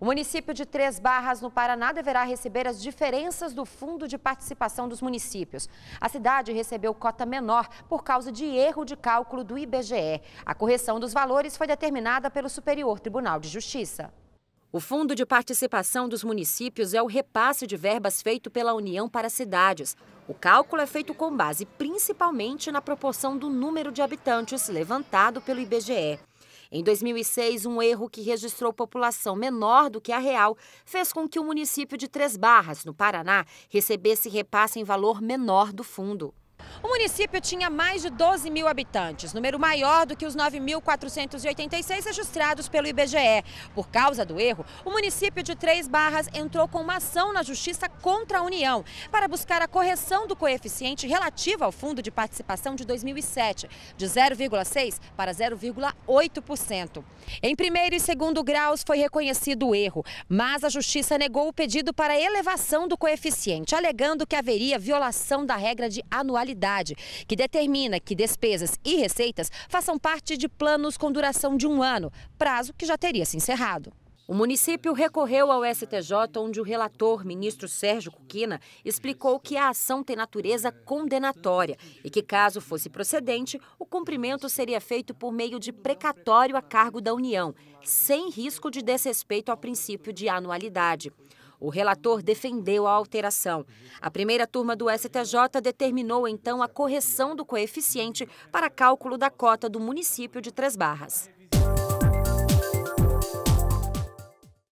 O município de Três Barras, no Paraná, deverá receber as diferenças do Fundo de Participação dos Municípios. A cidade recebeu cota menor por causa de erro de cálculo do IBGE. A correção dos valores foi determinada pelo Superior Tribunal de Justiça. O Fundo de Participação dos Municípios é o repasse de verbas feito pela União para cidades. O cálculo é feito com base principalmente na proporção do número de habitantes levantado pelo IBGE. Em 2006, um erro que registrou população menor do que a real fez com que o município de Três Barras, no Paraná, recebesse repasse em valor menor do fundo. O município tinha mais de 12 mil habitantes, número maior do que os 9.486 registrados pelo IBGE. Por causa do erro, o município de Três Barras entrou com uma ação na Justiça contra a União para buscar a correção do coeficiente relativo ao Fundo de Participação de 2007, de 0,6% para 0,8%. Em primeiro e segundo graus foi reconhecido o erro, mas a Justiça negou o pedido para elevação do coeficiente, alegando que haveria violação da regra de anualidade anualidade, que determina que despesas e receitas façam parte de planos com duração de um ano, prazo que já teria se encerrado. O município recorreu ao STJ, onde o relator, ministro Sérgio Cuquina, explicou que a ação tem natureza condenatória e que, caso fosse procedente, o cumprimento seria feito por meio de precatório a cargo da União, sem risco de desrespeito ao princípio de anualidade. O relator defendeu a alteração. A primeira turma do STJ determinou então a correção do coeficiente para cálculo da cota do município de Três Barras.